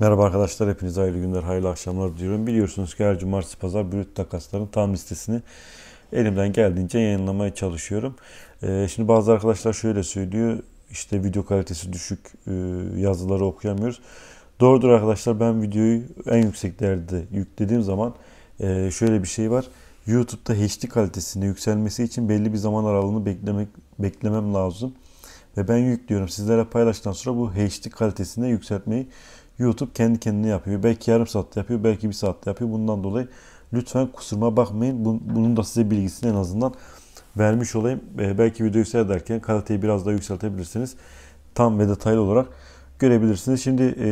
Merhaba arkadaşlar, hepinize hayırlı günler, hayırlı akşamlar diliyorum. Biliyorsunuz ki her cumartesi pazar brüt takasların tam listesini elimden geldiğince yayınlamaya çalışıyorum. Ee, şimdi bazı arkadaşlar şöyle söylüyor, işte video kalitesi düşük, e, yazıları okuyamıyoruz. Doğrudur arkadaşlar, ben videoyu en yüksek değerde yüklediğim zaman e, şöyle bir şey var. YouTube'da HD kalitesinde yükselmesi için belli bir zaman aralığını beklemek beklemem lazım. Ve ben yüklüyorum. Sizlere paylaştıktan sonra bu HD kalitesinde yükseltmeyi YouTube kendi kendine yapıyor. Belki yarım saatte yapıyor, belki bir saatte yapıyor. Bundan dolayı lütfen kusuruma bakmayın. Bunun da size bilgisini en azından vermiş olayım. Ee, belki videoyu seyrederken kaliteyi biraz daha yükseltebilirsiniz. Tam ve detaylı olarak görebilirsiniz. Şimdi e,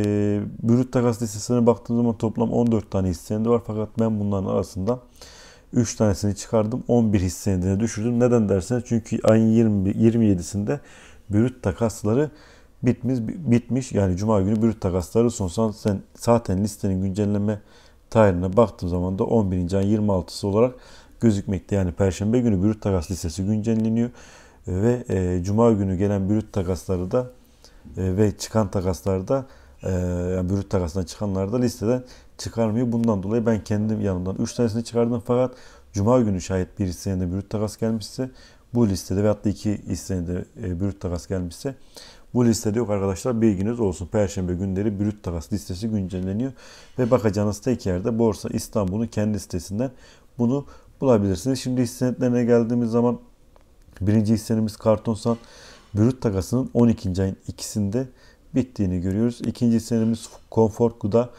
brüt takas listesine baktığım zaman toplam 14 tane hissendi var. Fakat ben bunların arasında 3 tanesini çıkardım. 11 hissenedine düşürdüm. Neden derseniz çünkü ayın 20, 27'sinde brüt takasları bitmiş, bitmiş yani cuma günü brüt takasları son sen zaten listenin güncelleme tarihine baktığım zaman da 11. ay 26'sı olarak gözükmekte. Yani perşembe günü brüt takas listesi güncelleniyor ve e, cuma günü gelen brüt takasları da e, ve çıkan takaslarda e, yani brüt takasından çıkanlar da listeden çıkarmıyor. Bundan dolayı ben kendim yanımdan 3 tanesini çıkardım fakat cuma günü şayet birisi de brüt takas gelmişse bu listede ve hatta iki listede e, brüt takas gelmişse bu listede yok arkadaşlar bilginiz olsun. Perşembe günleri brüt takas listesi güncelleniyor ve bakacağınız tek yerde Borsa İstanbul'un kendi sitesinden bunu bulabilirsiniz. Şimdi hisse geldiğimiz zaman birinci hissemiz Kartonsan brüt takasının 12. ayın ikisinde bittiğini görüyoruz. İkinci hissenimiz Comfort Gıda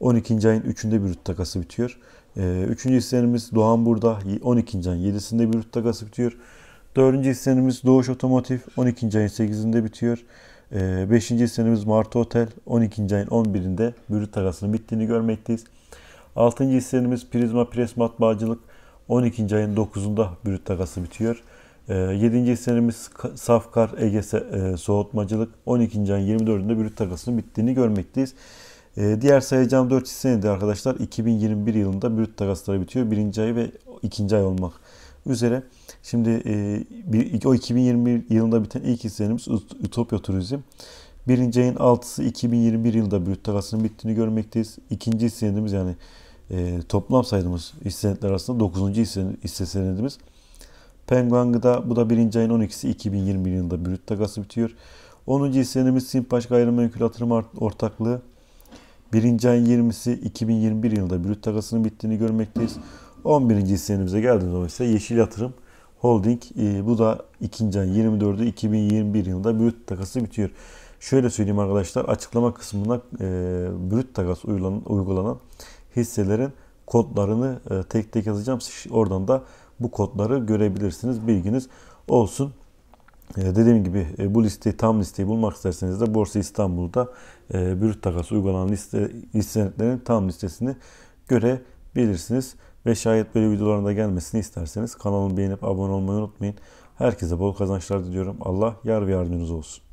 12. ayın 3'ünde brüt takası bitiyor. E, üçüncü hissenimiz Doğan burada 12. ayın 7'sinde brüt takası bitiyor. Dördüncü hissenimiz Doğuş Otomotiv 12. ayın 8'inde bitiyor. Ee, beşinci hissenimiz Martı Otel 12. ayın 11'inde bürüt takasının bittiğini görmekteyiz. Altıncı hissenimiz Prizma Pres Matbaacılık 12. ayın 9'unda bürüt takası bitiyor. 7. Ee, hissenimiz Safkar Ege e, Soğutmacılık 12. ayın 24'ünde bürüt takasının bittiğini görmekteyiz. Ee, diğer sayacağım 4 hisseni de arkadaşlar 2021 yılında bürüt takasları bitiyor. 1. ay ve 2. ay olmak üzere. Şimdi e, bir, o 2021 yılında biten ilk izlenimiz Ütopya Turizm. Birinci ayın 6'sı 2021 yılında brüt takasının bittiğini görmekteyiz. İkinci hissenedimiz yani e, toplam saydığımız hissenetler arasında 9. hissenedimiz. Penguin Gıda bu da birinci ayın 12'si 2021 yılında brüt takası bitiyor. 10. hissenemiz Simpaş Gayrimenkul Yatırım Ortaklığı. Birinci ayın 20'si 2021 yılında brüt takasının bittiğini görmekteyiz. 11. senemize geldiğimiz zaman ise Yeşil Yatırım Holding e, bu da ikinci ay 24'ü 2021 yılında brüt takası bitiyor. Şöyle söyleyeyim arkadaşlar açıklama kısmına e, brüt takas uygulanan, hisselerin kodlarını e, tek tek yazacağım. Oradan da bu kodları görebilirsiniz. Bilginiz olsun. dediğim gibi bu listeyi tam listeyi bulmak isterseniz de Borsa İstanbul'da brüt takas uygulanan liste, liste tam listesini görebilirsiniz ve şayet böyle videolarında gelmesini isterseniz kanalımı beğenip abone olmayı unutmayın. Herkese bol kazançlar diliyorum. Allah yar ve yardımcınız olsun.